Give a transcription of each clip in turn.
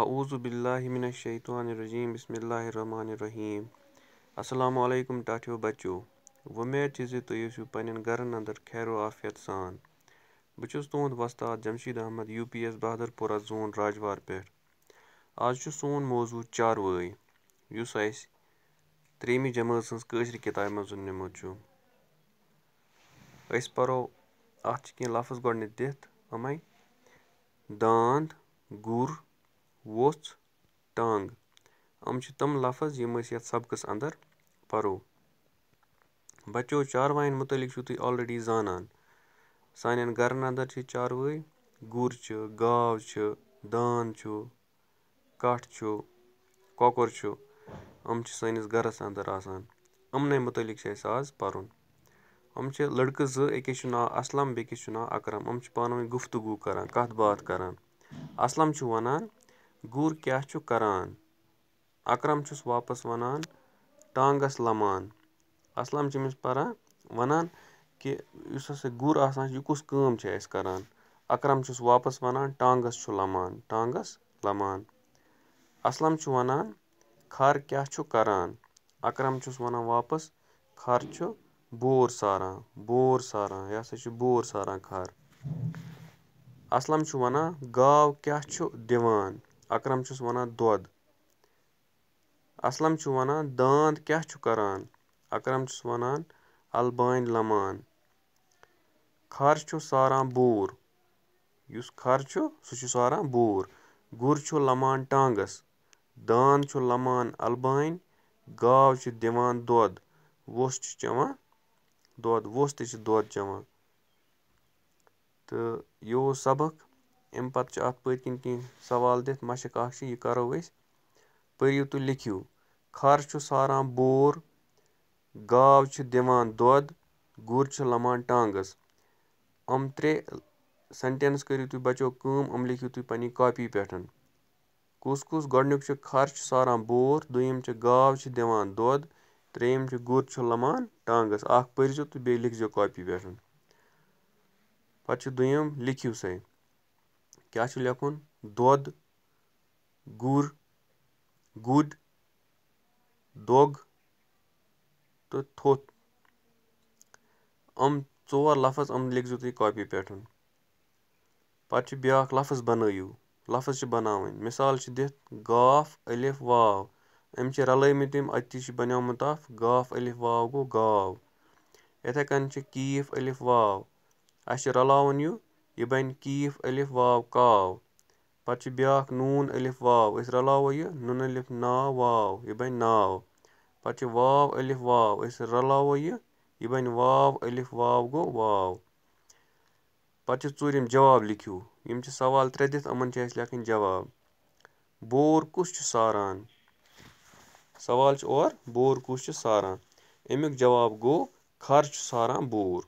اعوذ باللہ من الشیطان الرجیم بسم اللہ الرحمن الرحیم السلام علیکم ٹاٹو بچیو ومید چک تیں یو پن گھر اندر خیر و آفیت سان بہس تہد و وستاد جمشید احمد یو پیس بہادرپورہ زون راجوار پہ چھ سون موضوع چاروس اس تيم جماعت سنسرى كتاب مز نمت ارو اتہ لفظ گیا دیت ام داند گر ووٚژھ ٹانٛگ یِم چھِ تِم لفظ یِم أسۍ یَتھ سبقس اندر پو بچو چاروائن متعلق تُہۍ آلریڈی زانان سانٮ۪ن گَرَن اَنٛدر چھِ سان گر چاروائی گر گا دان کٹ کم سرس اندر آانے متعلق بیٚکِس چھُ ناو اَکرَم یِم چھِ پانہٕ ؤنۍ گُفتگوٗ کَران کَتھ باتھ کَران اَسلَم چھُ وَنان گُر کیٛاہ چھُ گر ککرمس واپس وانگس لمان اسل وَنان کہ اس ہسا ٹانٛگَس لَمان اَسلَم چھُ وَنان وانگس کیٛاہ چھُ لمان اسل چھُس وَنان واپَس واپس چھُ ب ساران بور ساران یہِ یہ چھُ بور ساران اَسلَم چھُ وَنان گاو کیٛاہ چھُ دِوان اکرم چھُس وَنان وَنان دۄد اَسلَم چھُ دانٛد کیٛاہ چھُ کَران اکرم چھُس وَنان لَمان کھر چھُ ساران بوٗر یُس کھر چھُ سُہ چھُ ساران بوٗر گُر چھُ چھُ لَمان لَمان ٹانٛگَس دانٛد گاو چھِ دِوان دۄد ووٚژھ چٮ۪وان دۄد ووٚژھ تہِ چھِ دۄد چٮ۪وان تہٕ یہِ اوس سبق اَمہِ پَتہٕ چھِ اَتھ پٔتۍ کِنۍ کیٚنٛہہ سوال دِتھ مَشق اَکھ چھِ یہِ کَرو أسۍ پٔرِو تُہۍ لیٖکھِو کھَر چھُ ساران بور گاو چھِ دِوان دۄد گُر چھُ لَمان ٹانٛگَس یِم ترٛےٚ سٮ۪نٹٮ۪نٕس کٔرِو تُہۍ بَچیو کٲم یِم لیکھِو تُہۍ پَنٕنۍ کاپی پٮ۪ٹھ کُس کُس گۄڈنیُک چھُ کھر چھُ ساران بور دوٚیُم چھِ گاو چھِ دِوان دۄد ترٛیٚیِم چھُ گُر چھُ لَمان ٹانٛگَس اَکھ پٔرۍزیو تہٕ بیٚیہِ لیٖکھزیو کاپی پٮ۪ٹھ پَتہٕ چھُ دوٚیِم لیٖکھِو سا کیٛاہ چھُ دۄد گُر تہٕ دگ یِم ژور لفظ یِم تُہۍ کاپی پٮ۪ٹھ پَتہٕ چھُ بیٛاکھ لفظ بَنٲیِو لفظ چھِ چھِ بَناوٕنۍ مِثال دِتھ گاف ألِف واو مثال چھِ الف یِم أتی اتى چنيمت آپ گاف ألِف واو گوٚو گاو کٔنۍ چھِ کیٖف ألِف واو الف وا رَلاوُن یہِ یہِ بنہِ کیٖف الِف واو کاو پَتہٕ چھِ بیٛاکھ نوٗن الِف واو أسۍ رَلاوو یہِ نوٗن الِف ناو واو یہِ بنہِ ناو پَتہٕ چھِ واو الِف واو أسۍ رَلاوو یہِ یہِ بنہِ واو الِف واو گوٚو واو پَتہٕ چھِ ژوٗرِم جَواب لیکھِو یِم چھِ سَوال ترے دِتھ یِمَن چھِ اَسہِ لیٚکھٕنۍ جواب بور کُس چھُ ساران سوال چھِ اور بور کُس چھُ ساران اَمیُک جواب گوٚو خر چھُ ساران بور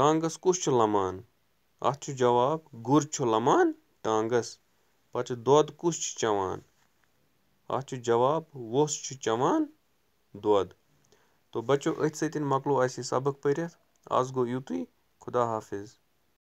ٹانٛگَس ٹانٛگَس کُس کُس چھُ چھُ چھُ چھُ لَمان لَمان اَتھ جواب گُر پَتہٕ دۄد چھُ کس اَتھ چھُ جواب ووٚژھ چھُ و دۄد تو بَچو أتھۍ سۭتۍ مۄکلو مکلو یہِ سبق پٔرِتھ آز گوٚو یُتُے خدا حافِظ